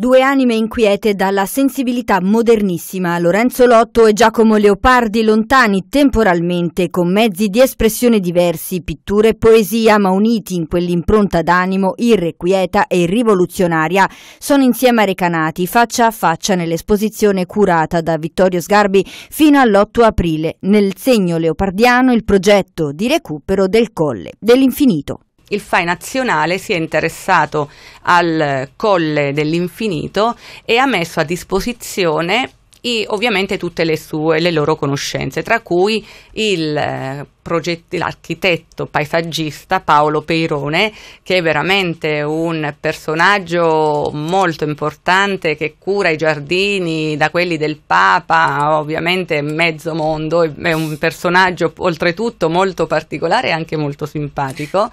Due anime inquiete dalla sensibilità modernissima, Lorenzo Lotto e Giacomo Leopardi lontani temporalmente, con mezzi di espressione diversi, pittura e poesia, ma uniti in quell'impronta d'animo irrequieta e rivoluzionaria, sono insieme a recanati faccia a faccia nell'esposizione curata da Vittorio Sgarbi fino all'8 aprile, nel segno leopardiano il progetto di recupero del colle, dell'infinito il FAI nazionale si è interessato al Colle dell'Infinito e ha messo a disposizione i, ovviamente tutte le sue, le loro conoscenze, tra cui il, eh, progetti, l'architetto paesaggista Paolo Peirone, che è veramente un personaggio molto importante che cura i giardini da quelli del Papa, ovviamente mezzo mondo, è un personaggio oltretutto molto particolare e anche molto simpatico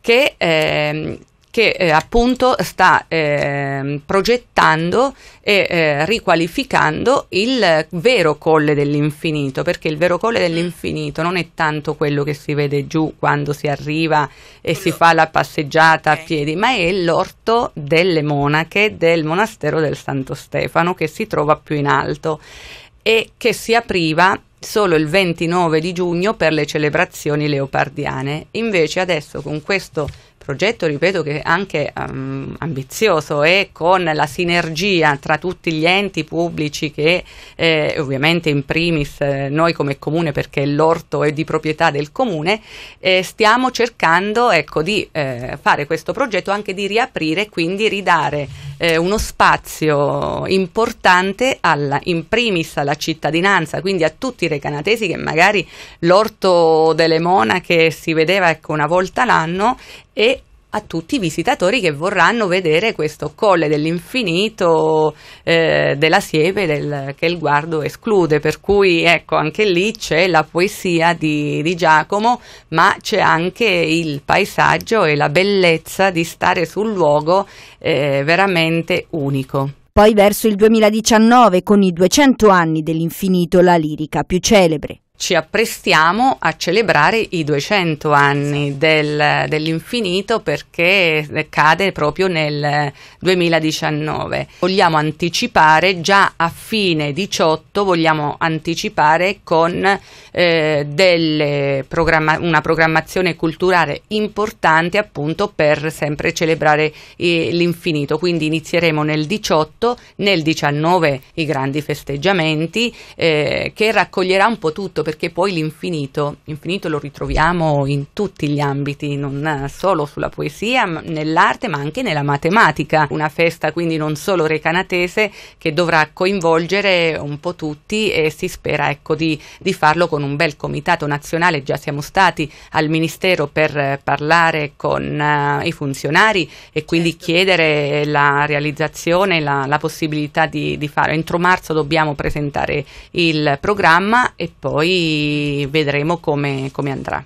che, eh, che eh, appunto sta eh, progettando e eh, riqualificando il vero colle dell'infinito, perché il vero colle dell'infinito non è tanto quello che si vede giù quando si arriva e si fa la passeggiata a piedi, ma è l'orto delle monache del monastero del Santo Stefano che si trova più in alto e che si apriva solo il 29 di giugno per le celebrazioni leopardiane. Invece adesso con questo progetto, ripeto che è anche um, ambizioso e con la sinergia tra tutti gli enti pubblici che eh, ovviamente in primis eh, noi come comune perché l'orto è di proprietà del comune, eh, stiamo cercando ecco, di eh, fare questo progetto anche di riaprire e quindi ridare eh, uno spazio importante alla, in primis alla cittadinanza, quindi a tutti i recanatesi che magari l'orto delle monache si vedeva ecco, una volta l'anno e a tutti i visitatori che vorranno vedere questo colle dell'infinito eh, della siepe del, che il guardo esclude. Per cui ecco, anche lì c'è la poesia di, di Giacomo, ma c'è anche il paesaggio e la bellezza di stare sul luogo eh, veramente unico. Poi verso il 2019, con i 200 anni dell'infinito, la lirica più celebre, ci apprestiamo a celebrare i 200 anni esatto. del, dell'infinito perché cade proprio nel 2019. Vogliamo anticipare già a fine 18, vogliamo anticipare con eh, programma una programmazione culturale importante appunto per sempre celebrare eh, l'infinito. Quindi inizieremo nel 18, nel 19 i grandi festeggiamenti eh, che raccoglierà un po' tutto perché poi l'infinito, l'infinito lo ritroviamo in tutti gli ambiti, non solo sulla poesia, nell'arte, ma anche nella matematica. Una festa quindi non solo recanatese che dovrà coinvolgere un po' tutti e si spera ecco, di, di farlo con un bel comitato nazionale. Già siamo stati al Ministero per parlare con uh, i funzionari e quindi certo. chiedere la realizzazione, la, la possibilità di, di fare. Entro marzo dobbiamo presentare il programma e poi vedremo come, come andrà.